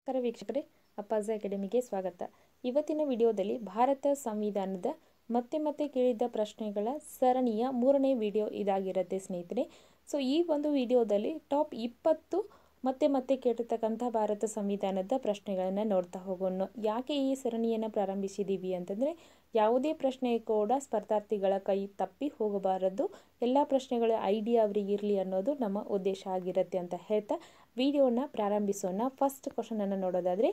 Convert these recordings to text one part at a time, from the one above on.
ನಮಸ್ಕಾರ ವೀಕ್ಷಕರೇ ಅಪ್ಪಾಜ ಅಕಾಡೆಮಿಗೆ ಸ್ವಾಗತ ಇವತ್ತಿನ ವಿಡಿಯೋದಲ್ಲಿ ಭಾರತ ಸಂವಿಧಾನದ ಮತ್ತೆ ಮತ್ತೆ ಕೇಳಿದ ಪ್ರಶ್ನೆಗಳ ಸರಣಿಯ ಮೂರನೇ ವಿಡಿಯೋ ಇದಾಗಿರುತ್ತೆ ಸ್ನೇಹಿತರೆ ಸೊ ಈ ಒಂದು ವಿಡಿಯೋದಲ್ಲಿ ಟಾಪ್ ಇಪ್ಪತ್ತು ಮತ್ತೆ ಮತ್ತೆ ಕೇಳಿರ್ತಕ್ಕಂಥ ಭಾರತ ಸಂವಿಧಾನದ ಪ್ರಶ್ನೆಗಳನ್ನು ನೋಡ್ತಾ ಹೋಗೋಣ ಯಾಕೆ ಈ ಸರಣಿಯನ್ನು ಪ್ರಾರಂಭಿಸಿದ್ದೀವಿ ಅಂತಂದರೆ ಯಾವುದೇ ಪ್ರಶ್ನೆ ಕೂಡ ಸ್ಪರ್ಧಾರ್ಥಿಗಳ ಕೈ ತಪ್ಪಿ ಹೋಗಬಾರದು ಎಲ್ಲ ಪ್ರಶ್ನೆಗಳ ಐಡಿಯಾ ಅವರಿಗೆ ಇರಲಿ ಅನ್ನೋದು ನಮ್ಮ ಉದ್ದೇಶ ಆಗಿರುತ್ತೆ ಅಂತ ಹೇಳ್ತಾ ವಿಡಿಯೋನ ಪ್ರಾರಂಭಿಸೋಣ ಫಸ್ಟ್ ಕ್ವಶನನ್ನು ನೋಡೋದಾದರೆ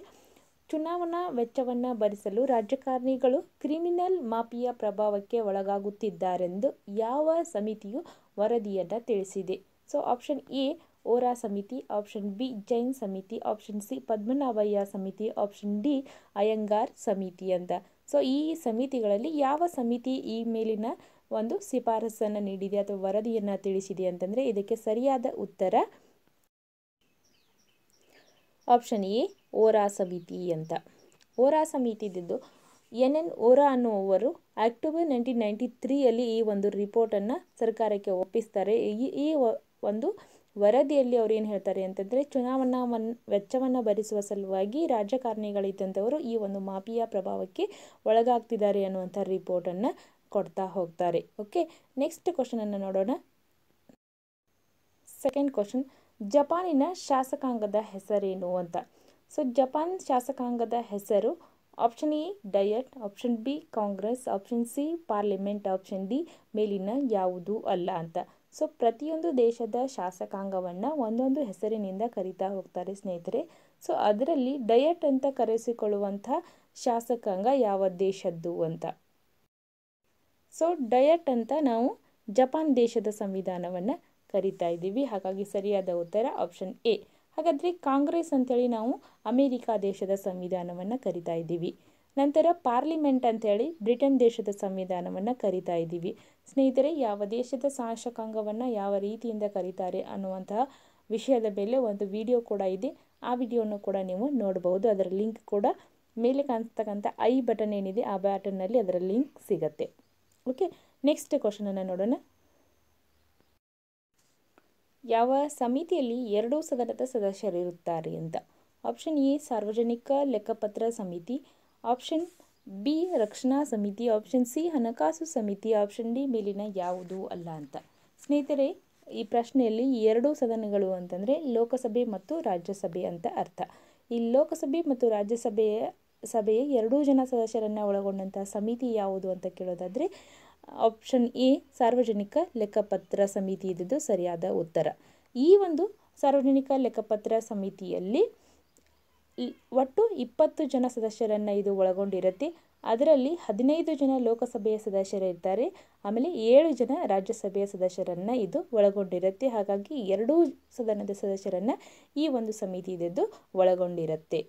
ಚುನಾವಣಾ ವೆಚ್ಚವನ್ನು ಭರಿಸಲು ರಾಜಕಾರಣಿಗಳು ಕ್ರಿಮಿನಲ್ ಮಾಫಿಯಾ ಪ್ರಭಾವಕ್ಕೆ ಒಳಗಾಗುತ್ತಿದ್ದಾರೆಂದು ಯಾವ ಸಮಿತಿಯು ವರದಿಯನ್ನು ತಿಳಿಸಿದೆ ಸೊ ಆಪ್ಷನ್ ಎ ಓರಾ ಸಮಿತಿ ಆಪ್ಷನ್ ಬಿ ಜೈನ್ ಸಮಿತಿ ಆಪ್ಷನ್ ಸಿ ಪದ್ಮನಾಭಯ್ಯ ಸಮಿತಿ ಆಪ್ಷನ್ ಡಿ ಅಯ್ಯಂಗಾರ್ ಸಮಿತಿ ಅಂತ ಸೊ ಈ ಸಮಿತಿಗಳಲ್ಲಿ ಯಾವ ಸಮಿತಿ ಈ ಮೇಲಿನ ಒಂದು ಶಿಫಾರಸನ್ನು ನೀಡಿದೆ ಅಥವಾ ವರದಿಯನ್ನು ತಿಳಿಸಿದೆ ಅಂತಂದರೆ ಇದಕ್ಕೆ ಸರಿಯಾದ ಉತ್ತರ ಆಪ್ಷನ್ ಎ ಓರಾ ಸಮಿತಿ ಅಂತ ಓರಾ ಸಮಿತಿದ್ದು ಎನ್ ಎನ್ ಓರಾ ಅನ್ನುವರು ಅಕ್ಟೋಬರ್ ನೈನ್ಟೀನ್ ನೈಂಟಿ ಈ ಒಂದು ರಿಪೋರ್ಟನ್ನು ಸರ್ಕಾರಕ್ಕೆ ಒಪ್ಪಿಸ್ತಾರೆ ಈ ಈ ಒಂದು ವರದಿಯಲ್ಲಿ ಅವ್ರು ಏನು ಹೇಳ್ತಾರೆ ಅಂತಂದರೆ ಚುನಾವಣಾ ವನ್ ವೆಚ್ಚವನ್ನು ಭರಿಸುವ ಸಲುವಾಗಿ ರಾಜಕಾರಣಿಗಳಿದ್ದಂಥವರು ಈ ಒಂದು ಮಾಫಿಯಾ ಪ್ರಭಾವಕ್ಕೆ ಒಳಗಾಗ್ತಿದ್ದಾರೆ ಅನ್ನುವಂಥ ರಿಪೋರ್ಟನ್ನು ಕೊಡ್ತಾ ಹೋಗ್ತಾರೆ ಓಕೆ ನೆಕ್ಸ್ಟ್ ಕ್ವಶನನ್ನು ನೋಡೋಣ ಸೆಕೆಂಡ್ ಕ್ವಶನ್ ಜಪಾನಿನ ಶಾಸಕಾಂಗದ ಹೆಸರೇನು ಅಂತ ಸೊ ಜಪಾನ್ ಶಾಸಕಾಂಗದ ಹೆಸರು option A Diet option B Congress option C Parliament option D ಮೇಲಿನ ಯಾವುದೂ ಅಲ್ಲ ಅಂತ ಸೊ ಪ್ರತಿಯೊಂದು ದೇಶದ ಶಾಸಕಾಂಗವನ್ನು ಒಂದೊಂದು ಹೆಸರಿನಿಂದ ಕರೀತಾ ಹೋಗ್ತಾರೆ ಸ್ನೇಹಿತರೆ ಸೊ ಅದರಲ್ಲಿ ಡಯಟ್ ಅಂತ ಕರೆಸಿಕೊಳ್ಳುವಂಥ ಶಾಸಕಾಂಗ ಯಾವ ದೇಶದ್ದು ಅಂತ ಸೊ ಡಯಟ್ ಅಂತ ನಾವು ಜಪಾನ್ ದೇಶದ ಸಂವಿಧಾನವನ್ನು ಕರಿತಾ ಇದ್ದೀವಿ ಹಾಗಾಗಿ ಸರಿಯಾದ ಉತ್ತರ ಆಪ್ಷನ್ ಎ ಹಾಗಾದರೆ ಕಾಂಗ್ರೆಸ್ ಅಂತೇಳಿ ನಾವು ಅಮೇರಿಕಾ ದೇಶದ ಸಂವಿಧಾನವನ್ನು ಕರಿತಾ ಇದ್ದೀವಿ ನಂತರ ಪಾರ್ಲಿಮೆಂಟ್ ಹೇಳಿ ಬ್ರಿಟನ್ ದೇಶದ ಸಂವಿಧಾನವನ್ನು ಕರಿತಾ ಇದ್ದೀವಿ ಸ್ನೇಹಿತರೆ ಯಾವ ದೇಶದ ಶಾಸಕಾಂಗವನ್ನು ಯಾವ ರೀತಿಯಿಂದ ಕರೀತಾರೆ ಅನ್ನುವಂತಹ ವಿಷಯದ ಮೇಲೆ ಒಂದು ವಿಡಿಯೋ ಕೂಡ ಇದೆ ಆ ವಿಡಿಯೋನು ಕೂಡ ನೀವು ನೋಡಬಹುದು ಅದರ ಲಿಂಕ್ ಕೂಡ ಮೇಲೆ ಕಾಣಿಸ್ತಕ್ಕಂಥ ಐ ಬಟನ್ ಏನಿದೆ ಆ ಬಟನ್ನಲ್ಲಿ ಅದರ ಲಿಂಕ್ ಸಿಗತ್ತೆ ಓಕೆ ನೆಕ್ಸ್ಟ್ ಕ್ವಶನನ್ನು ನೋಡೋಣ ಯಾವ ಸಮಿತಿಯಲ್ಲಿ ಎರಡೂ ಸದನದ ಸದಸ್ಯರಿರುತ್ತಾರೆ ಅಂತ ಆಪ್ಷನ್ ಎ ಸಾರ್ವಜನಿಕ ಲೆಕ್ಕಪತ್ರ ಸಮಿತಿ ಆಪ್ಷನ್ ಬಿ ರಕ್ಷಣಾ ಸಮಿತಿ ಆಪ್ಷನ್ ಸಿ ಹಣಕಾಸು ಸಮಿತಿ ಆಪ್ಷನ್ ಡಿ ಮೇಲಿನ ಯಾವುದೂ ಅಲ್ಲ ಅಂತ ಸ್ನೇಹಿತರೆ ಈ ಪ್ರಶ್ನೆಯಲ್ಲಿ ಎರಡೂ ಸದನಗಳು ಅಂತಂದರೆ ಲೋಕಸಭೆ ಮತ್ತು ರಾಜ್ಯಸಭೆ ಅಂತ ಅರ್ಥ ಈ ಲೋಕಸಭೆ ಮತ್ತು ರಾಜ್ಯಸಭೆಯ ಸಭೆಯ ಎರಡೂ ಜನ ಸದಸ್ಯರನ್ನು ಒಳಗೊಂಡಂತಹ ಸಮಿತಿ ಯಾವುದು ಅಂತ ಕೇಳೋದಾದರೆ ಆಪ್ಷನ್ ಎ ಸಾರ್ವಜನಿಕ ಲೆಕ್ಕಪತ್ರ ಸಮಿತಿ ಇದ್ದದ್ದು ಸರಿಯಾದ ಉತ್ತರ ಈ ಒಂದು ಸಾರ್ವಜನಿಕ ಲೆಕ್ಕಪತ್ರ ಸಮಿತಿಯಲ್ಲಿ ಒಟ್ಟು ಇಪ್ಪತ್ತು ಜನ ಸದಸ್ಯರನ್ನು ಇದು ಒಳಗೊಂಡಿರುತ್ತೆ ಅದರಲ್ಲಿ ಹದಿನೈದು ಜನ ಲೋಕಸಭೆಯ ಸದಸ್ಯರಿರ್ತಾರೆ ಆಮೇಲೆ ಏಳು ಜನ ರಾಜ್ಯಸಭೆಯ ಸದಸ್ಯರನ್ನು ಇದು ಒಳಗೊಂಡಿರುತ್ತೆ ಹಾಗಾಗಿ ಎರಡೂ ಸದನದ ಸದಸ್ಯರನ್ನು ಈ ಒಂದು ಸಮಿತಿ ಇದ್ದು ಒಳಗೊಂಡಿರುತ್ತೆ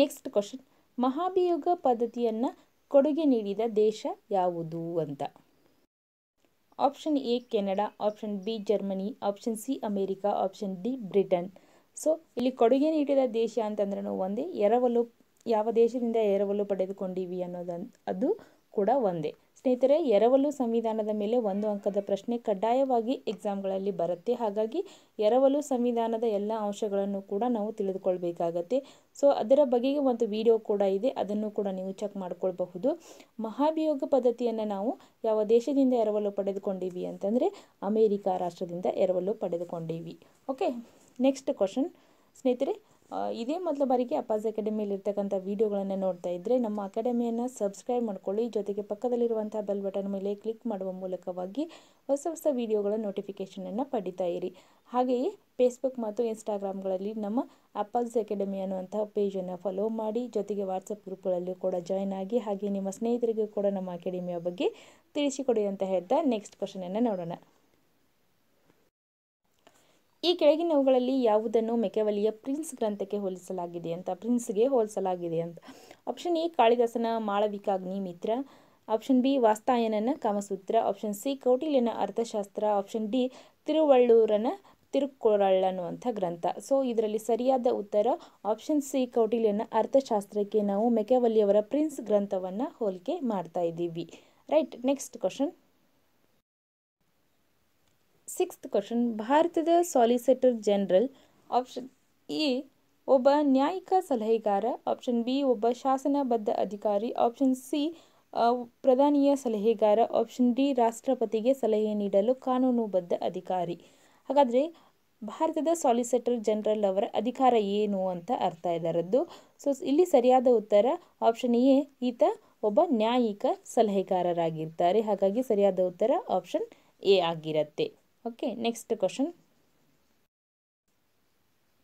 ನೆಕ್ಸ್ಟ್ ಕ್ವಶನ್ ಮಹಾಭಿಯೋಗ ಪದ್ಧತಿಯನ್ನು ಕೊಡುಗೆ ನೀಡಿದ ದೇಶ ಯಾವುದು ಅಂತ option A Canada option B Germany option C America option D Britain so ಇಲ್ಲಿ ಕೊಡುಗೆ ನೀಡಿದ ದೇಶ ಅಂತಂದ್ರೂ ಒಂದೇ ಎರವಲು ಯಾವ ದೇಶದಿಂದ ಎರವಲು ಪಡೆದುಕೊಂಡಿವಿ ಅನ್ನೋದನ್ನು ಅದು ಕೂಡ ಒಂದೇ ಸ್ನೇಹಿತರೆ ಎರವಲು ಸಂವಿಧಾನದ ಮೇಲೆ ಒಂದು ಅಂಕದ ಪ್ರಶ್ನೆ ಕಡ್ಡಾಯವಾಗಿ ಎಕ್ಸಾಮ್ಗಳಲ್ಲಿ ಬರುತ್ತೆ ಹಾಗಾಗಿ ಎರವಲು ಸಂವಿಧಾನದ ಎಲ್ಲ ಅಂಶಗಳನ್ನು ಕೂಡ ನಾವು ತಿಳಿದುಕೊಳ್ಬೇಕಾಗತ್ತೆ ಸೊ ಅದರ ಬಗೆಗೆ ಒಂದು ವಿಡಿಯೋ ಕೂಡ ಇದೆ ಅದನ್ನು ಕೂಡ ನೀವು ಚೆಕ್ ಮಾಡಿಕೊಳ್ಬಹುದು ಮಹಾಭಿಯೋಗ ಪದ್ಧತಿಯನ್ನು ನಾವು ಯಾವ ದೇಶದಿಂದ ಎರವಲು ಪಡೆದುಕೊಂಡಿವಿ ಅಂತಂದರೆ ಅಮೇರಿಕಾ ರಾಷ್ಟ್ರದಿಂದ ಎರವಲು ಪಡೆದುಕೊಂಡಿವಿ ಓಕೆ ನೆಕ್ಸ್ಟ್ ಕ್ವಶನ್ ಸ್ನೇಹಿತರೆ ಇದೇ ಮೊದಲ ಬಾರಿಗೆ ಅಕಾಡೆಮಿಯಲ್ಲಿ ಇರ್ತಕ್ಕಂಥ ವೀಡಿಯೋಗಳನ್ನು ನೋಡ್ತಾ ಇದ್ದರೆ ನಮ್ಮ ಅಕಾಡೆಮಿಯನ್ನು ಸಬ್ಸ್ಕ್ರೈಬ್ ಮಾಡ್ಕೊಳ್ಳಿ ಜೊತೆಗೆ ಪಕ್ಕದಲ್ಲಿರುವಂಥ ಬೆಲ್ ಬಟನ್ ಮೇಲೆ ಕ್ಲಿಕ್ ಮಾಡುವ ಮೂಲಕವಾಗಿ ಹೊಸ ಹೊಸ ವೀಡಿಯೋಗಳ ನೋಟಿಫಿಕೇಷನನ್ನು ಪಡಿತಾ ಇರಿ ಹಾಗೆಯೇ ಫೇಸ್ಬುಕ್ ಮತ್ತು ಇನ್ಸ್ಟಾಗ್ರಾಮ್ಗಳಲ್ಲಿ ನಮ್ಮ ಅಪ್ಪಾಜ್ ಅಕಾಡೆಮಿ ಅನ್ನುವಂಥ ಪೇಜನ್ನು ಫಾಲೋ ಮಾಡಿ ಜೊತೆಗೆ ವಾಟ್ಸಪ್ ಗ್ರೂಪ್ಗಳಲ್ಲಿ ಕೂಡ ಜಾಯ್ನ್ ಆಗಿ ಹಾಗೆ ನಿಮ್ಮ ಸ್ನೇಹಿತರಿಗೂ ಕೂಡ ನಮ್ಮ ಅಕಾಡೆಮಿಯ ಬಗ್ಗೆ ತಿಳಿಸಿಕೊಡಿ ಅಂತ ಹೇಳ್ತಾ ನೆಕ್ಸ್ಟ್ ಕ್ವಶನನ್ನು ನೋಡೋಣ ಈ ಕೆಳಗಿನವುಗಳಲ್ಲಿ ಯಾವುದನ್ನು ಮೆಕೆವಲಿಯ ಪ್ರಿನ್ಸ್ ಗ್ರಂಥಕ್ಕೆ ಹೋಲಿಸಲಾಗಿದೆ ಅಂತ ಪ್ರಿನ್ಸ್ಗೆ ಹೋಲಿಸಲಾಗಿದೆ ಅಂತ ಆಪ್ಷನ್ ಎ ಕಾಳಿದಾಸನ ಮಾಳವಿಕಾಗ್ನಿ ಮಿತ್ರ ಆಪ್ಷನ್ ಬಿ ವಾಸ್ತಾಯನನ ಕಾಮಸೂತ್ರ ಆಪ್ಷನ್ ಸಿ ಕೌಟಿಲ್ಯನ ಅರ್ಥಶಾಸ್ತ್ರ ಆಪ್ಷನ್ ಡಿ ತಿರುವಳ್ಳೂರನ ತಿರುಕೊರಳ್ಳನು ಗ್ರಂಥ ಸೊ ಇದರಲ್ಲಿ ಸರಿಯಾದ ಉತ್ತರ ಆಪ್ಷನ್ ಸಿ ಕೌಟಿಲ್ಯನ ಅರ್ಥಶಾಸ್ತ್ರಕ್ಕೆ ನಾವು ಮೆಕೆವಲಿಯವರ ಪ್ರಿನ್ಸ್ ಗ್ರಂಥವನ್ನು ಹೋಲಿಕೆ ಮಾಡ್ತಾ ಇದ್ದೀವಿ right next question sixth question ಭಾರತದ ಸಾಲಿಸಿಟರ್ ಜನರಲ್ ಆಪ್ಷನ್ ಎ ಒಬ್ಬ ನ್ಯಾಯಿಕ ಸಲಹೆಗಾರ ಆಪ್ಷನ್ ಬಿ ಒಬ್ಬ ಶಾಸನಬದ್ಧ ಅಧಿಕಾರಿ ಆಪ್ಷನ್ ಸಿ ಪ್ರಧಾನಿಯ ಸಲಹೆಗಾರ ಆಪ್ಷನ್ ಡಿ ರಾಷ್ಟ್ರಪತಿಗೆ ಸಲಹೆ ನೀಡಲು ಕಾನೂನುಬದ್ಧ ಅಧಿಕಾರಿ ಹಾಗಾದರೆ ಭಾರತದ ಸಾಲಿಸಿಟರ್ ಜನರಲ್ ಅವರ ಅಧಿಕಾರ ಏನು ಅಂತ ಅರ್ಥ ಇದರದ್ದು ಸೊ ಇಲ್ಲಿ ಸರಿಯಾದ ಉತ್ತರ ಆಪ್ಷನ್ ಎ ಈತ ಒಬ್ಬ ನ್ಯಾಯಿಕ ಸಲಹೆಗಾರರಾಗಿರ್ತಾರೆ ಹಾಗಾಗಿ ಸರಿಯಾದ ಉತ್ತರ ಆಪ್ಷನ್ ಎ ಆಗಿರುತ್ತೆ ಓಕೆ ನೆಕ್ಸ್ಟ್ ಕ್ವಶನ್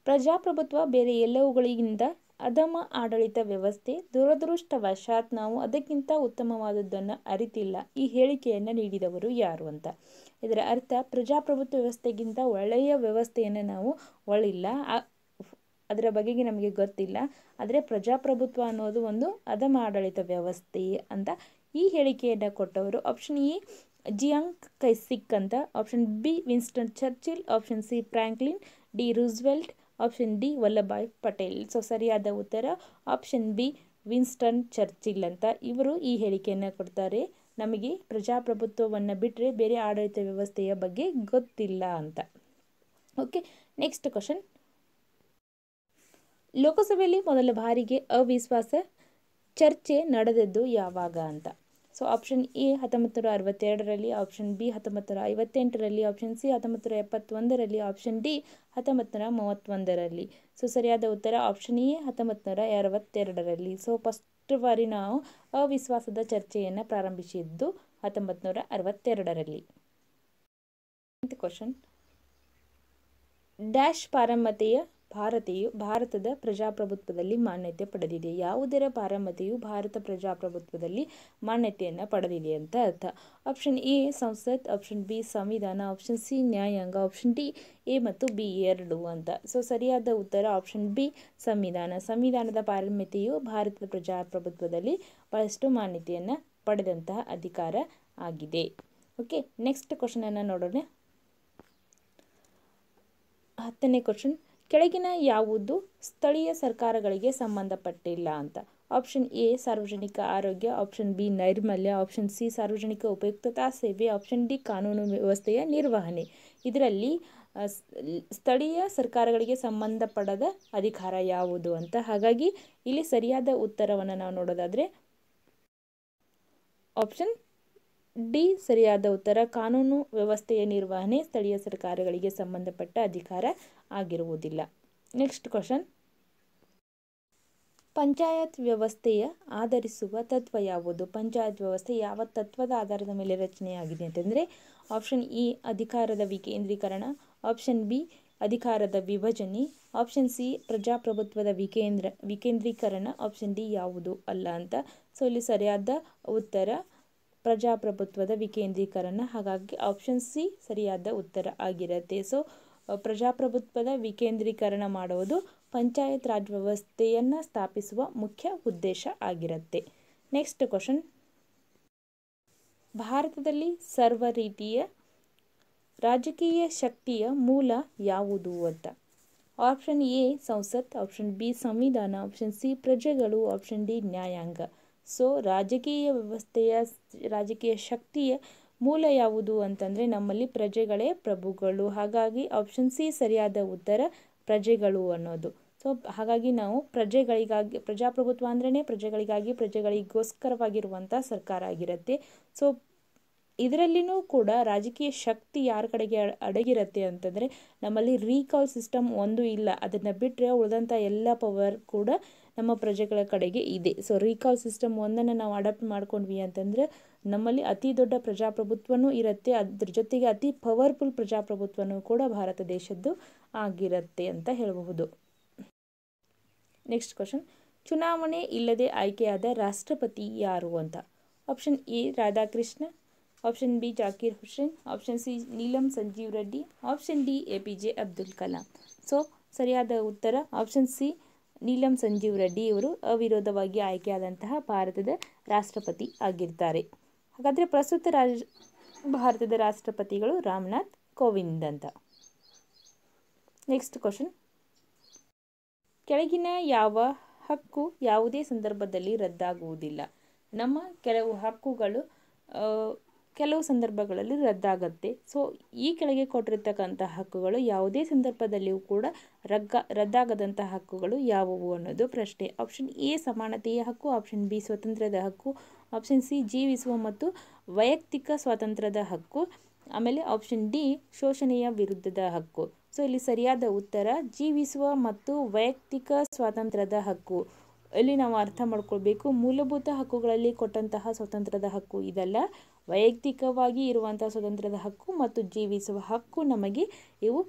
ಪ್ರಜಾಪ್ರಭುತ್ವ ಬೇರೆ ಎಲ್ಲವುಗಳಿಗಿಂತ ಅಧಮ ಆಡಳಿತ ವ್ಯವಸ್ಥೆ ದುರದೃಷ್ಟವಶಾತ್ ನಾವು ಅದಕ್ಕಿಂತ ಉತ್ತಮವಾದದ್ದನ್ನು ಅರಿತಿಲ್ಲ ಈ ಹೇಳಿಕೆಯನ್ನು ನೀಡಿದವರು ಯಾರು ಅಂತ ಇದರ ಅರ್ಥ ಪ್ರಜಾಪ್ರಭುತ್ವ ವ್ಯವಸ್ಥೆಗಿಂತ ಒಳ್ಳೆಯ ವ್ಯವಸ್ಥೆಯನ್ನು ನಾವು ಒಳ್ಳಿಲ್ಲ ಅದರ ಬಗೆಗೆ ನಮಗೆ ಗೊತ್ತಿಲ್ಲ ಆದರೆ ಪ್ರಜಾಪ್ರಭುತ್ವ ಅನ್ನೋದು ಒಂದು ಅಧಮ ಆಡಳಿತ ವ್ಯವಸ್ಥೆ ಅಂತ ಈ ಹೇಳಿಕೆಯನ್ನು ಕೊಟ್ಟವರು ಆಪ್ಷನ್ ಇ ಜಿಯಾಂಗ್ ಸಿಕ್ ಅಂತ option B Winston Churchill option C Franklin D Roosevelt option D Vallabhbhai Patel so ಸರಿಯಾದ ಉತ್ತರ ಆಪ್ಷನ್ ಬಿ ವಿನ್ಸ್ಟನ್ ಚರ್ಚಿಲ್ ಅಂತ ಇವರು ಈ ಹೇಳಿಕೆಯನ್ನು ಕೊಡ್ತಾರೆ ನಮಗೆ ಪ್ರಜಾಪ್ರಭುತ್ವವನ್ನು ಬಿಟ್ಟರೆ ಬೇರೆ ಆಡಳಿತ ವ್ಯವಸ್ಥೆಯ ಬಗ್ಗೆ ಗೊತ್ತಿಲ್ಲ ಅಂತ ಓಕೆ ನೆಕ್ಸ್ಟ್ ಕ್ವಶನ್ ಲೋಕಸಭೆಯಲ್ಲಿ ಮೊದಲ ಬಾರಿಗೆ ಅವಿಶ್ವಾಸ ಚರ್ಚೆ ನಡೆದದ್ದು ಯಾವಾಗ ಅಂತ ಸೊ ಆಪ್ಷನ್ ಎ ಹತ್ತೊಂಬತ್ತು ನೂರ ಅರವತ್ತೆರಡರಲ್ಲಿ ಆಪ್ಷನ್ ಬಿ ಹತ್ತೊಂಬತ್ತು ನೂರ ಐವತ್ತೆಂಟರಲ್ಲಿ ಆಪ್ಷನ್ ಸಿ ಹತ್ತೊಂಬತ್ತು ನೂರ ಎಪ್ಪತ್ತೊಂದರಲ್ಲಿ ಆಪ್ಷನ್ ಡಿ ಹತ್ತೊಂಬತ್ತು ನೂರ ಮೂವತ್ತೊಂದರಲ್ಲಿ ಸೊ ಸರಿಯಾದ ಉತ್ತರ ಆಪ್ಷನ್ ಎ ಹತ್ತೊಂಬತ್ತು ನೂರ ಅರವತ್ತೆರಡರಲ್ಲಿ ಸೊ ಫಸ್ಟ್ ಬಾರಿ ನಾವು ಅವಿಶ್ವಾಸದ ಚರ್ಚೆಯನ್ನು ಪ್ರಾರಂಭಿಸಿದ್ದು ಹತ್ತೊಂಬತ್ತು ನೂರ ಅರವತ್ತೆರಡರಲ್ಲಿ ಕ್ವಶನ್ ಡ್ಯಾಶ್ ಪಾರಮ್ಮತೆಯ ಭಾರತೆಯು ಭಾರತದ ಪ್ರಜಾಪ್ರಭುತ್ವದಲ್ಲಿ ಮಾನ್ಯತೆ ಪಡೆದಿದೆ ಯಾವುದರ ಪಾರಮ್ಯತೆಯು ಭಾರತ ಪ್ರಜಾಪ್ರಭುತ್ವದಲ್ಲಿ ಮಾನ್ಯತೆಯನ್ನು ಪಡೆದಿದೆ ಅಂತ ಅರ್ಥ ಆಪ್ಷನ್ ಎ ಸಂಸತ್ ಆಪ್ಷನ್ ಬಿ ಸಂವಿಧಾನ ಆಪ್ಷನ್ ಸಿ ನ್ಯಾಯಾಂಗ ಆಪ್ಷನ್ ಡಿ ಎ ಮತ್ತು ಬಿ ಎರಡು ಅಂತ ಸೊ ಸರಿಯಾದ ಉತ್ತರ ಆಪ್ಷನ್ ಬಿ ಸಂವಿಧಾನ ಸಂವಿಧಾನದ ಪಾರಮ್ಯತೆಯು ಭಾರತದ ಪ್ರಜಾಪ್ರಭುತ್ವದಲ್ಲಿ ಬಹಳಷ್ಟು ಮಾನ್ಯತೆಯನ್ನು ಪಡೆದಂತಹ ಅಧಿಕಾರ ಆಗಿದೆ ಓಕೆ ನೆಕ್ಸ್ಟ್ ಕ್ವಶನನ್ನು ನೋಡೋಣ ಹತ್ತನೇ ಕ್ವಶನ್ ಕೆಳಗಿನ ಯಾವುದು ಸ್ಥಳೀಯ ಸರ್ಕಾರಗಳಿಗೆ ಸಂಬಂಧಪಟ್ಟಿಲ್ಲ ಅಂತ ಆಪ್ಷನ್ ಎ ಸಾರ್ವಜನಿಕ ಆರೋಗ್ಯ ಆಪ್ಷನ್ ಬಿ ನೈರ್ಮಲ್ಯ ಆಪ್ಷನ್ ಸಿ ಸಾರ್ವಜನಿಕ ಉಪಯುಕ್ತತಾ ಸೇವೆ ಆಪ್ಷನ್ ಡಿ ಕಾನೂನು ವ್ಯವಸ್ಥೆಯ ನಿರ್ವಹಣೆ ಇದರಲ್ಲಿ ಸ್ಥಳೀಯ ಸರ್ಕಾರಗಳಿಗೆ ಸಂಬಂಧಪಡದ ಅಧಿಕಾರ ಯಾವುದು ಅಂತ ಹಾಗಾಗಿ ಇಲ್ಲಿ ಸರಿಯಾದ ಉತ್ತರವನ್ನು ನಾವು ನೋಡೋದಾದರೆ ಆಪ್ಷನ್ ಡಿ ಸರಿಯಾದ ಉತ್ತರ ಕಾನೂನು ವ್ಯವಸ್ಥೆಯ ನಿರ್ವಹಣೆ ಸ್ಥಳೀಯ ಸರ್ಕಾರಗಳಿಗೆ ಸಂಬಂಧಪಟ್ಟ ಅಧಿಕಾರ ಆಗಿರುವುದಿಲ್ಲ ನೆಕ್ಸ್ಟ್ ಕ್ವಶನ್ ಪಂಚಾಯತ್ ವ್ಯವಸ್ಥೆಯ ಆಧರಿಸುವ ತತ್ವ ಯಾವುದು ಪಂಚಾಯತ್ ವ್ಯವಸ್ಥೆ ಯಾವ ತತ್ವದ ಆಧಾರದ ಮೇಲೆ ರಚನೆಯಾಗಿದೆ ಅಂತಂದರೆ ಆಪ್ಷನ್ ಇ e ಅಧಿಕಾರದ ವಿಕೇಂದ್ರೀಕರಣ ಆಪ್ಷನ್ ಬಿ ಅಧಿಕಾರದ ವಿಭಜನೆ ಆಪ್ಷನ್ ಸಿ ಪ್ರಜಾಪ್ರಭುತ್ವದ ವಿಕೇಂದ್ರ ವಿಕೇಂದ್ರೀಕರಣ ಆಪ್ಷನ್ ಡಿ ಯಾವುದು ಅಲ್ಲ ಅಂತ ಸೊ ಇಲ್ಲಿ ಸರಿಯಾದ ಉತ್ತರ ಪ್ರಜಾಪ್ರಭುತ್ವದ ವಿಕೇಂದ್ರೀಕರಣ ಹಾಗಾಗಿ ಆಪ್ಷನ್ ಸಿ ಸರಿಯಾದ ಉತ್ತರ ಆಗಿರುತ್ತೆ ಸೊ ಪ್ರಜಾಪ್ರಭುತ್ವದ ವಿಕೇಂದ್ರೀಕರಣ ಮಾಡುವುದು ಪಂಚಾಯತ್ ರಾಜ್ ವ್ಯವಸ್ಥೆಯನ್ನು ಸ್ಥಾಪಿಸುವ ಮುಖ್ಯ ಉದ್ದೇಶ ಆಗಿರುತ್ತೆ ನೆಕ್ಸ್ಟ್ ಕ್ವಶನ್ ಭಾರತದಲ್ಲಿ ಸರ್ವ ರೀತಿಯ ರಾಜಕೀಯ ಶಕ್ತಿಯ ಮೂಲ ಯಾವುದು ಅಂತ ಆಪ್ಷನ್ ಎ ಸಂಸತ್ ಆಪ್ಷನ್ ಬಿ ಸಂವಿಧಾನ ಆಪ್ಷನ್ ಸಿ ಪ್ರಜೆಗಳು ಆಪ್ಷನ್ ಡಿ ನ್ಯಾಯಾಂಗ ಸೊ ರಾಜಕೀಯ ವ್ಯವಸ್ಥೆಯ ರಾಜಕೀಯ ಶಕ್ತಿಯ ಮೂಲ ಯಾವುದು ಅಂತಂದರೆ ನಮ್ಮಲ್ಲಿ ಪ್ರಜೆಗಳೇ ಪ್ರಭುಗಳು ಹಾಗಾಗಿ ಆಪ್ಷನ್ ಸಿ ಸರಿಯಾದ ಉತ್ತರ ಪ್ರಜೆಗಳು ಅನ್ನೋದು ಸೊ ಹಾಗಾಗಿ ನಾವು ಪ್ರಜೆಗಳಿಗಾಗಿ ಪ್ರಜಾಪ್ರಭುತ್ವ ಅಂದ್ರೇ ಪ್ರಜೆಗಳಿಗಾಗಿ ಪ್ರಜೆಗಳಿಗೋಸ್ಕರವಾಗಿರುವಂಥ ಸರ್ಕಾರ ಆಗಿರುತ್ತೆ ಸೊ ಇದರಲ್ಲಿಯೂ ಕೂಡ ರಾಜಕೀಯ ಶಕ್ತಿ ಯಾರ ಕಡೆಗೆ ಅಡಗಿರುತ್ತೆ ಅಂತಂದರೆ ನಮ್ಮಲ್ಲಿ ರೀಕಾಲ್ ಸಿಸ್ಟಮ್ ಒಂದು ಇಲ್ಲ ಅದನ್ನು ಬಿಟ್ಟರೆ ಉಳಿದಂಥ ಎಲ್ಲ ಪವರ್ ಕೂಡ ನಮ್ಮ ಪ್ರಜೆಗಳ ಕಡೆಗೆ ಇದೆ ಸೊ ರೀಕಾಲ್ ಸಿಸ್ಟಮ್ ಒಂದನ್ನು ನಾವು ಅಡಾಪ್ಟ್ ಮಾಡ್ಕೊಂಡ್ವಿ ಅಂತಂದರೆ ನಮ್ಮಲ್ಲಿ ಅತಿ ದೊಡ್ಡ ಪ್ರಜಾಪ್ರಭುತ್ವವೂ ಇರುತ್ತೆ ಅದ್ರ ಜೊತೆಗೆ ಅತಿ ಪವರ್ಫುಲ್ ಪ್ರಜಾಪ್ರಭುತ್ವವೂ ಕೂಡ ಭಾರತ ದೇಶದ್ದು ಆಗಿರುತ್ತೆ ಅಂತ ಹೇಳಬಹುದು ನೆಕ್ಸ್ಟ್ ಕ್ವಶನ್ ಚುನಾವಣೆ ಇಲ್ಲದೆ ಆಯ್ಕೆಯಾದ ರಾಷ್ಟ್ರಪತಿ ಯಾರು ಅಂತ option A Radhakrishna option B Zakir Hussain option C Neelam Sanjeev Reddy option D A P J Abdul Kalam so ಸರಿಯಾದ ಉತ್ತರ ಆಪ್ಷನ್ ಸಿ ನೀಲಂ ಸಂಜೀವ್ ರೆಡ್ಡಿ ಇವರು ಅವಿರೋಧವಾಗಿ ಆಯ್ಕೆಯಾದಂತಹ ಭಾರತದ ರಾಷ್ಟ್ರಪತಿ ಆಗಿರ್ತಾರೆ ಹಾಗಾದರೆ ಪ್ರಸ್ತುತ ರಾಜ ಭಾರತದ ರಾಷ್ಟ್ರಪತಿಗಳು ರಾಮನಾಥ್ ಕೋವಿಂದ್ ಅಂತ ನೆಕ್ಸ್ಟ್ ಕ್ವಶನ್ ಕೆಳಗಿನ ಯಾವ ಹಕ್ಕು ಯಾವುದೇ ಸಂದರ್ಭದಲ್ಲಿ ರದ್ದಾಗುವುದಿಲ್ಲ ನಮ್ಮ ಕೆಲವು ಹಕ್ಕುಗಳು ಕೆಲವು ಸಂದರ್ಭಗಳಲ್ಲಿ ರದ್ದಾಗತ್ತೆ ಸೊ ಈ ಕೆಳಗೆ ಕೊಟ್ಟಿರ್ತಕ್ಕಂಥ ಹಕ್ಕುಗಳು ಯಾವುದೇ ಸಂದರ್ಭದಲ್ಲಿಯೂ ಕೂಡ ರಗ್ಗ ರದ್ದಾಗದಂಥ ಹಕ್ಕುಗಳು ಯಾವುವು ಅನ್ನೋದು ಪ್ರಶ್ನೆ ಆಪ್ಷನ್ ಎ ಸಮಾನತೆಯ ಹಕ್ಕು ಆಪ್ಷನ್ ಬಿ ಸ್ವತಂತ್ರದ ಹಕ್ಕು ಆಪ್ಷನ್ ಸಿ ಜೀವಿಸುವ ಮತ್ತು ವೈಯಕ್ತಿಕ ಸ್ವಾತಂತ್ರ್ಯದ ಹಕ್ಕು ಆಮೇಲೆ ಆಪ್ಷನ್ ಡಿ ಶೋಷಣೆಯ ವಿರುದ್ಧದ ಹಕ್ಕು ಸೊ ಇಲ್ಲಿ ಸರಿಯಾದ ಉತ್ತರ ಜೀವಿಸುವ ಮತ್ತು ವೈಯಕ್ತಿಕ ಸ್ವಾತಂತ್ರ್ಯದ ಹಕ್ಕು ಇಲ್ಲಿ ನಾವು ಅರ್ಥ ಮಾಡ್ಕೊಳ್ಬೇಕು ಮೂಲಭೂತ ಹಕ್ಕುಗಳಲ್ಲಿ ಕೊಟ್ಟಂತಹ ಸ್ವಾತಂತ್ರ್ಯದ ಹಕ್ಕು ಇದಲ್ಲ ವೈಯಕ್ತಿಕವಾಗಿ ಇರುವಂತಹ ಸ್ವತಂತ್ರದ ಹಕ್ಕು ಮತ್ತು ಜೀವಿಸುವ ಹಕ್ಕು ನಮಗೆ ಇವು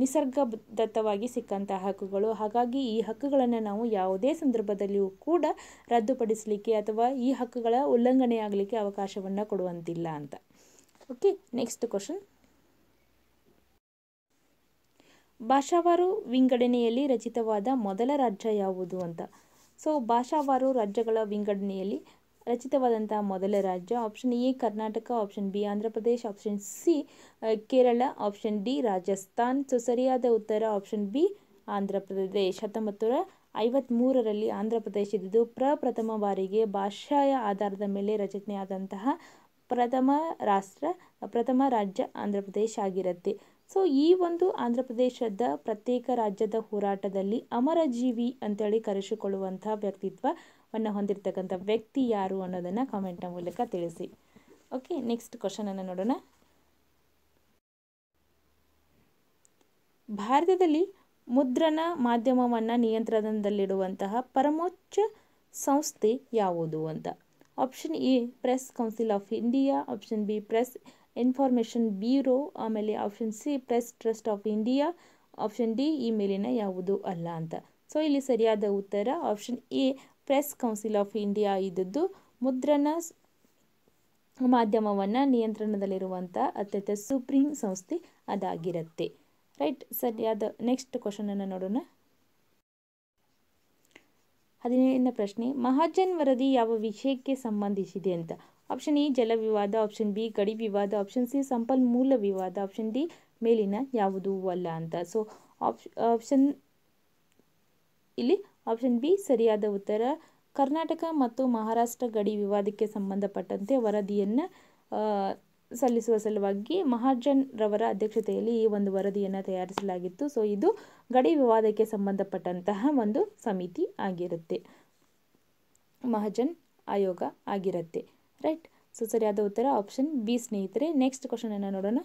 ನಿಸರ್ಗದತ್ತವಾಗಿ ಸಿಕ್ಕಂಥ ಹಕ್ಕುಗಳು ಹಾಗಾಗಿ ಈ ಹಕ್ಕುಗಳನ್ನು ನಾವು ಯಾವುದೇ ಸಂದರ್ಭದಲ್ಲಿಯೂ ಕೂಡ ರದ್ದುಪಡಿಸಲಿಕ್ಕೆ ಅಥವಾ ಈ ಹಕ್ಕುಗಳ ಉಲ್ಲಂಘನೆಯಾಗಲಿಕ್ಕೆ ಅವಕಾಶವನ್ನು ಕೊಡುವಂತಿಲ್ಲ ಅಂತ ಓಕೆ ನೆಕ್ಸ್ಟ್ ಕ್ವಶನ್ ಭಾಷಾವಾರು ವಿಂಗಡಣೆಯಲ್ಲಿ ರಚಿತವಾದ ಮೊದಲ ರಾಜ್ಯ ಯಾವುದು ಅಂತ ಸೊ ಭಾಷಾವಾರು ರಾಜ್ಯಗಳ ವಿಂಗಡಣೆಯಲ್ಲಿ ರಚಿತವಾದಂತಹ ಮೊದಲ ರಾಜ್ಯ option A Karnataka option B Andhra Pradesh option C Kerala option D Rajasthan so ಸರಿಯಾದ ಉತ್ತರ ಆಪ್ಷನ್ ಬಿ ಆಂಧ್ರ ಪ್ರದೇಶ್ ಹತ್ತೊಂಬತ್ತು ಐವತ್ಮೂರರಲ್ಲಿ ಮೂರರಲ್ಲಿ ಆಂಧ್ರ ಪ್ರದೇಶ ಇದ್ದು ಪ್ರಪ್ರಥಮ ಬಾರಿಗೆ ಭಾಷಾಯ ಆಧಾರದ ಮೇಲೆ ರಚನೆಯಾದಂತಹ ಪ್ರಥಮ ರಾಷ್ಟ್ರ ಪ್ರಥಮ ರಾಜ್ಯ ಆಂಧ್ರ ಪ್ರದೇಶ ಆಗಿರುತ್ತೆ ಸೊ ಈ ಒಂದು ಆಂಧ್ರ ಪ್ರದೇಶದ ಪ್ರತ್ಯೇಕ ರಾಜ್ಯದ ಹೋರಾಟದಲ್ಲಿ ಅಮರಜೀವಿ ಅಂತೇಳಿ ಕರೆಸಿಕೊಳ್ಳುವಂತಹ ವ್ಯಕ್ತಿತ್ವ ವನ್ನು ಹೊಂದಿರತಕ್ಕಂಥ ವ್ಯಕ್ತಿ ಯಾರು ಅನ್ನೋದನ್ನು ಕಾಮೆಂಟ್ನ ಮೂಲಕ ತಿಳಿಸಿ ಓಕೆ ನೆಕ್ಸ್ಟ್ ಕ್ವಶನನ್ನು ನೋಡೋಣ ಭಾರತದಲ್ಲಿ ಮುದ್ರಣ ಮಾಧ್ಯಮವನ್ನು ನಿಯಂತ್ರಣದಲ್ಲಿಡುವಂತಹ ಪರಮೋಚ್ಚ ಸಂಸ್ಥೆ ಯಾವುದು ಅಂತ option A press council of India option B press information bureau ಆಮೇಲೆ option C press trust of India option D ಈ ಮೇಲಿನ ಯಾವುದು ಅಲ್ಲ ಅಂತ ಸೊ ಇಲ್ಲಿ ಸರಿಯಾದ ಉತ್ತರ option A press council of India ಇದ್ದದ್ದು ಮುದ್ರಣ ಮಾಧ್ಯಮವನ್ನು ನಿಯಂತ್ರಣದಲ್ಲಿರುವಂಥ ಅತ್ಯಂತ ಸುಪ್ರೀಂ ಸಂಸ್ಥೆ ಅದಾಗಿರುತ್ತೆ ರೈಟ್ ಸರಿಯಾದ ನೆಕ್ಸ್ಟ್ ಕ್ವಶನನ್ನು ನೋಡೋಣ ಹದಿನೇಳನೇ ಪ್ರಶ್ನೆ ಮಹಾಜನ್ ವರದಿ ಯಾವ ವಿಷಯಕ್ಕೆ ಸಂಬಂಧಿಸಿದೆ ಅಂತ ಆಪ್ಷನ್ ಇ ಜಲ ವಿವಾದ ಆಪ್ಷನ್ ಬಿ ಗಡಿ ವಿವಾದ ಆಪ್ಷನ್ ಸಿ ಸಂಪನ್ಮೂಲ ವಿವಾದ ಆಪ್ಷನ್ ಡಿ ಮೇಲಿನ ಯಾವುದೂ ಅಲ್ಲ ಅಂತ ಸೊ ಆಪ್ಷನ್ ಇಲ್ಲಿ ಆಪ್ಷನ್ ಬಿ ಸರಿಯಾದ ಉತ್ತರ ಕರ್ನಾಟಕ ಮತ್ತು ಮಹಾರಾಷ್ಟ್ರ ಗಡಿ ವಿವಾದಕ್ಕೆ ಸಂಬಂಧಪಟ್ಟಂತೆ ವರದಿಯನ್ನು ಸಲ್ಲಿಸುವ ಸಲುವಾಗಿ ಮಹಾಜನ್ ರವರ ಅಧ್ಯಕ್ಷತೆಯಲ್ಲಿ ಈ ಒಂದು ವರದಿಯನ್ನು ತಯಾರಿಸಲಾಗಿತ್ತು ಸೊ ಇದು ಗಡಿ ವಿವಾದಕ್ಕೆ ಸಂಬಂಧಪಟ್ಟಂತಹ ಒಂದು ಸಮಿತಿ ಆಗಿರುತ್ತೆ ಮಹಾಜನ್ ಆಯೋಗ ಆಗಿರುತ್ತೆ ರೈಟ್ ಸೊ ಸರಿಯಾದ ಉತ್ತರ ಆಪ್ಷನ್ ಬಿ ಸ್ನೇಹಿತರೆ ನೆಕ್ಸ್ಟ್ ಕ್ವಶನನ್ನು ನೋಡೋಣ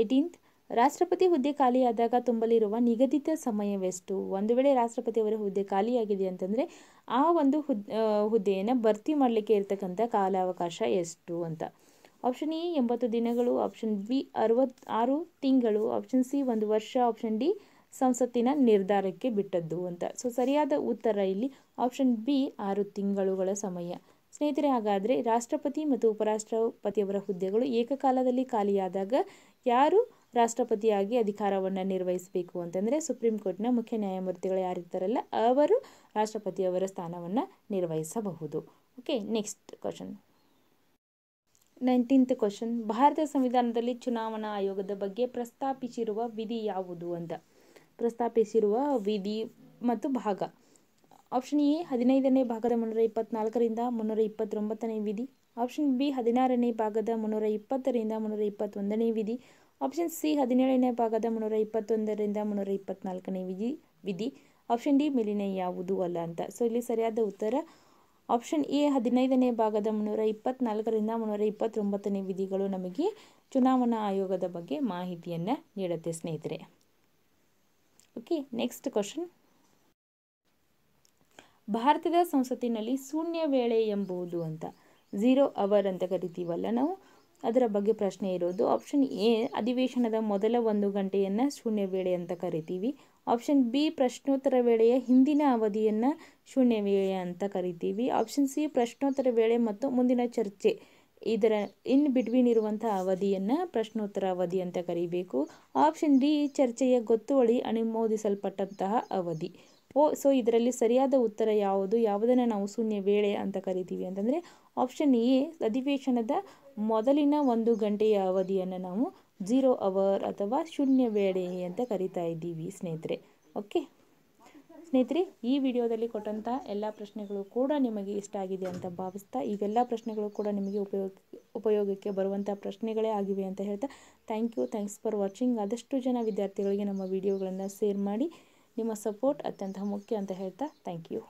ಏಯ್ಟೀನ್ತ್ ರಾಷ್ಟ್ರಪತಿ ಹುದ್ದೆ ಖಾಲಿಯಾದಾಗ ತುಂಬಲಿರುವ ನಿಗದಿತ ಸಮಯವೆಷ್ಟು ಒಂದು ವೇಳೆ ರಾಷ್ಟ್ರಪತಿಯವರ ಹುದ್ದೆ ಖಾಲಿಯಾಗಿದೆ ಅಂತಂದರೆ ಆ ಒಂದು ಹುದ್ ಹುದ್ದೆಯನ್ನು ಭರ್ತಿ ಮಾಡಲಿಕ್ಕೆ ಇರತಕ್ಕಂಥ ಕಾಲಾವಕಾಶ ಎಷ್ಟು ಅಂತ ಆಪ್ಷನ್ ಇ ಎಂಬತ್ತು ದಿನಗಳು ಆಪ್ಷನ್ ಬಿ ಅರವತ್ ಆರು ತಿಂಗಳು ಆಪ್ಷನ್ ಸಿ ಒಂದು ವರ್ಷ ಆಪ್ಷನ್ ಡಿ ಸಂಸತ್ತಿನ ನಿರ್ಧಾರಕ್ಕೆ ಬಿಟ್ಟದ್ದು ಅಂತ ಸೊ ಸರಿಯಾದ ಉತ್ತರ ಇಲ್ಲಿ ಆಪ್ಷನ್ ಬಿ ಆರು ತಿಂಗಳುಗಳ ಸಮಯ ಸ್ನೇಹಿತರೆ ಹಾಗಾದರೆ ರಾಷ್ಟ್ರಪತಿ ಮತ್ತು ಉಪರಾಷ್ಟ್ರಪತಿಯವರ ಹುದ್ದೆಗಳು ಏಕಕಾಲದಲ್ಲಿ ಖಾಲಿಯಾದಾಗ ಯಾರು ರಾಷ್ಟ್ರಪತಿಯಾಗಿ ಅಧಿಕಾರವನ್ನು ನಿರ್ವಹಿಸಬೇಕು ಅಂತಂದರೆ ಸುಪ್ರೀಂ ಕೋರ್ಟ್ನ ಮುಖ್ಯ ನ್ಯಾಯಮೂರ್ತಿಗಳು ಯಾರಿರ್ತಾರಲ್ಲ ಅವರು ರಾಷ್ಟ್ರಪತಿಯವರ ಸ್ಥಾನವನ್ನು ನಿರ್ವಹಿಸಬಹುದು okay next question nineteenth question Bharata ಸಂವಿಧಾನದಲ್ಲಿ ಚುನಾವಣಾ ಆಯೋಗದ ಬಗ್ಗೆ ಪ್ರಸ್ತಾಪಿಸಿರುವ ವಿಧಿ ಯಾವುದು ಅಂತ ಪ್ರಸ್ತಾಪಿಸಿರುವ ವಿಧಿ ಮತ್ತು ಭಾಗ ಆಪ್ಷನ್ ಎ ಹದಿನೈದನೇ ಭಾಗದ ಮುನ್ನೂರ ಇಪ್ಪತ್ನಾಲ್ಕರಿಂದ ಮುನ್ನೂರ ಇಪ್ಪತ್ತೊಂಬತ್ತನೇ ವಿಧಿ ಆಪ್ಷನ್ ಬಿ ಹದಿನಾರನೇ ಭಾಗದ ಮುನ್ನೂರ ಇಪ್ಪತ್ತರಿಂದ ಮುನ್ನೂರ ಇಪ್ಪತ್ತೊಂದನೇ ವಿಧಿ ಆಪ್ಷನ್ ಸಿ ಹದಿನೇಳನೇ ಭಾಗದ ಮುನ್ನೂರ ಇಪ್ಪತ್ತೊಂದರಿಂದ ಮುನ್ನೂರ ಇಪ್ಪತ್ನಾಲ್ಕನೇ ವಿಧಿ ವಿಧಿ ಆಪ್ಷನ್ ಡಿ ಮೇಲಿನ ಯಾವುದು ಅಲ್ಲ ಅಂತ ಸೊ ಇಲ್ಲಿ ಸರಿಯಾದ ಉತ್ತರ ಆಪ್ಷನ್ ಎ ಹದಿನೈದನೇ ಭಾಗದ ಮುನ್ನೂರ ಇಪ್ಪತ್ನಾಲ್ಕರಿಂದ ಮುನ್ನೂರ ಇಪ್ಪತ್ತೊಂಬತ್ತನೇ ವಿಧಿಗಳು ನಮಗೆ ಚುನಾವಣಾ ಆಯೋಗದ ಬಗ್ಗೆ ಮಾಹಿತಿಯನ್ನು ನೀಡುತ್ತೆ ಸ್ನೇಹಿತರೆ ಓಕೆ ನೆಕ್ಸ್ಟ್ ಕ್ವಶನ್ ಭಾರತದ ಸಂಸತ್ತಿನಲ್ಲಿ ಶೂನ್ಯ ವೇಳೆ ಎಂಬುದು ಅಂತ ಝೀರೋ ಅವರ್ ಅಂತ ಕರಿತೀವಲ್ಲ ನಾವು ಅದರ ಬಗ್ಗೆ ಪ್ರಶ್ನೆ ಇರೋದು ಆಪ್ಷನ್ ಎ ಅಧಿವೇಶನದ ಮೊದಲ ಒಂದು ಗಂಟೆಯನ್ನು ಶೂನ್ಯ ವೇಳೆ ಅಂತ ಕರಿತೀವಿ ಆಪ್ಷನ್ ಬಿ ಪ್ರಶ್ನೋತ್ತರ ವೇಳೆಯ ಹಿಂದಿನ ಅವಧಿಯನ್ನು ಶೂನ್ಯ ವೇಳೆ ಅಂತ ಕರಿತೀವಿ ಆಪ್ಷನ್ ಸಿ ಪ್ರಶ್ನೋತ್ತರ ವೇಳೆ ಮತ್ತು ಮುಂದಿನ ಚರ್ಚೆ ಇದರ ಇನ್ ಬಿಟ್ವೀನ್ ಇರುವಂಥ ಅವಧಿಯನ್ನು ಪ್ರಶ್ನೋತ್ತರ ಅವಧಿ ಅಂತ ಕರಿಬೇಕು ಆಪ್ಷನ್ ಡಿ ಚರ್ಚೆಯ ಗೊತ್ತುವಳಿ ಅನುಮೋದಿಸಲ್ಪಟ್ಟಂತಹ ಅವಧಿ ಓ ಸೊ ಇದರಲ್ಲಿ ಸರಿಯಾದ ಉತ್ತರ ಯಾವುದು ಯಾವುದನ್ನು ನಾವು ಶೂನ್ಯ ವೇಳೆ ಅಂತ ಕರಿತೀವಿ ಅಂತಂದರೆ ಆಪ್ಷನ್ ಎ ಅಧಿವೇಶನದ ಮೊದಲಿನ ಒಂದು ಗಂಟೆಯ ಅವಧಿಯನ್ನು ನಾವು ಝೀರೋ ಅವರ್ ಅಥವಾ ಶೂನ್ಯ ವೇಳೆ ಅಂತ ಕರಿತಾ ಇದ್ದೀವಿ ಸ್ನೇಹಿತರೆ ಓಕೆ ಸ್ನೇಹಿತರೆ ಈ ವಿಡಿಯೋದಲ್ಲಿ ಕೊಟ್ಟಂಥ ಎಲ್ಲ ಪ್ರಶ್ನೆಗಳು ಕೂಡ ನಿಮಗೆ ಇಷ್ಟ ಆಗಿದೆ ಅಂತ ಭಾವಿಸ್ತಾ ಈಗೆಲ್ಲ ಪ್ರಶ್ನೆಗಳು ಕೂಡ ನಿಮಗೆ ಉಪಯೋಗ ಉಪಯೋಗಕ್ಕೆ ಬರುವಂಥ ಪ್ರಶ್ನೆಗಳೇ ಆಗಿವೆ ಅಂತ ಹೇಳ್ತಾ thank you thanks for watching ಆದಷ್ಟು ಜನ ವಿದ್ಯಾರ್ಥಿಗಳಿಗೆ ನಮ್ಮ ವಿಡಿಯೋಗಳನ್ನು ಶೇರ್ ಮಾಡಿ ನಿಮ್ಮ ಸಪೋರ್ಟ್ ಅತ್ಯಂತ ಮುಖ್ಯ ಅಂತ ಹೇಳ್ತಾ ಥ್ಯಾಂಕ್ ಯು